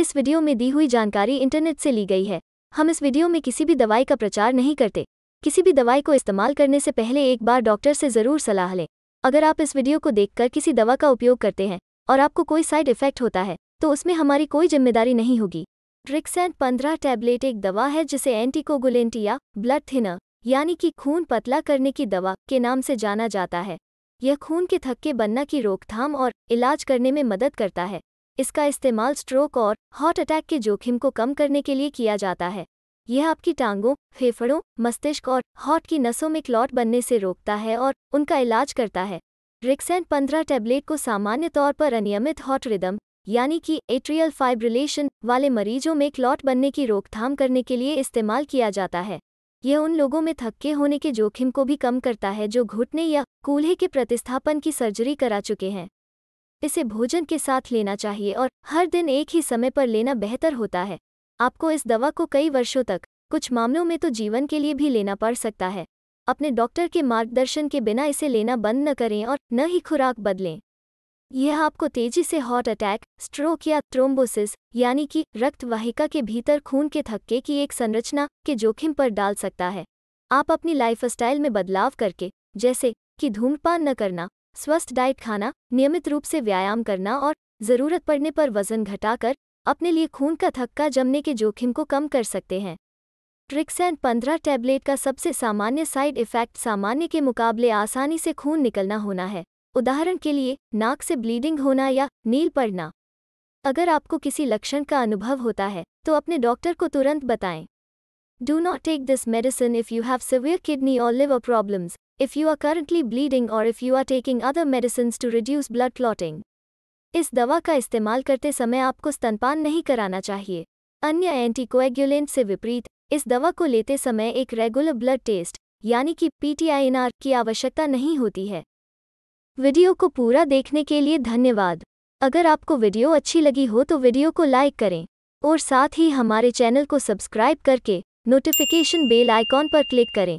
इस वीडियो में दी हुई जानकारी इंटरनेट से ली गई है हम इस वीडियो में किसी भी दवाई का प्रचार नहीं करते किसी भी दवाई को इस्तेमाल करने से पहले एक बार डॉक्टर से ज़रूर सलाह लें अगर आप इस वीडियो को देखकर किसी दवा का उपयोग करते हैं और आपको कोई साइड इफेक्ट होता है तो उसमें हमारी कोई जिम्मेदारी नहीं होगी ड्रिक्सेंट पंद्रह टैबलेट एक दवा है जिसे एंटीकोगुलेंटिया ब्लड थिनर यानी कि खून पतला करने की दवा के नाम से जाना जाता है यह खून के थक्के बनना की रोकथाम और इलाज करने में मदद करता है इसका इस्तेमाल स्ट्रोक और हार्ट अटैक के जोखिम को कम करने के लिए किया जाता है यह आपकी टांगों फेफड़ों मस्तिष्क और हॉट की नसों में क्लॉट बनने से रोकता है और उनका इलाज करता है रिक्सेंट पंद्रह टैबलेट को सामान्य तौर पर अनियमित हॉट रिदम यानी कि एट्रियल फाइब्रिलेशन वाले मरीजों में क्लॉट बनने की रोकथाम करने के लिए इस्तेमाल किया जाता है यह उन लोगों में थक्के होने के जोखिम को भी कम करता है जो घुटने या कूल्हे के प्रतिस्थापन की सर्जरी करा चुके हैं इसे भोजन के साथ लेना चाहिए और हर दिन एक ही समय पर लेना बेहतर होता है आपको इस दवा को कई वर्षों तक कुछ मामलों में तो जीवन के लिए भी लेना पड़ सकता है अपने डॉक्टर के मार्गदर्शन के बिना इसे लेना बंद न करें और न ही खुराक बदलें यह आपको तेजी से हार्ट अटैक स्ट्रोक या ट्रोम्बोसिस यानी कि रक्तवाहिका के भीतर खून के थक्के की एक संरचना के जोखिम पर डाल सकता है आप अपनी लाइफस्टाइल में बदलाव करके जैसे कि धूम्रपान न करना स्वस्थ डाइट खाना नियमित रूप से व्यायाम करना और ज़रूरत पड़ने पर वजन घटाकर अपने लिए खून का थक्का जमने के जोखिम को कम कर सकते हैं एंड पंद्रह टैबलेट का सबसे सामान्य साइड इफ़ेक्ट सामान्य के मुकाबले आसानी से खून निकलना होना है उदाहरण के लिए नाक से ब्लीडिंग होना या नील पड़ना अगर आपको किसी लक्षण का अनुभव होता है तो अपने डॉक्टर को तुरंत बताएं do not take this medicine if you have severe kidney और liver problems if you are currently bleeding और if you are taking other medicines to reduce blood clotting. इस दवा का इस्तेमाल करते समय आपको स्तनपान नहीं कराना चाहिए अन्य एंटीकोएगुलेंट से विपरीत इस दवा को लेते समय एक रेगुलर ब्लड टेस्ट यानी कि पीटीआईएनआर की आवश्यकता नहीं होती है वीडियो को पूरा देखने के लिए धन्यवाद अगर आपको वीडियो अच्छी लगी हो तो वीडियो को लाइक करें और साथ ही हमारे चैनल को सब्सक्राइब करके नोटिफिकेशन बेल आइकॉन पर क्लिक करें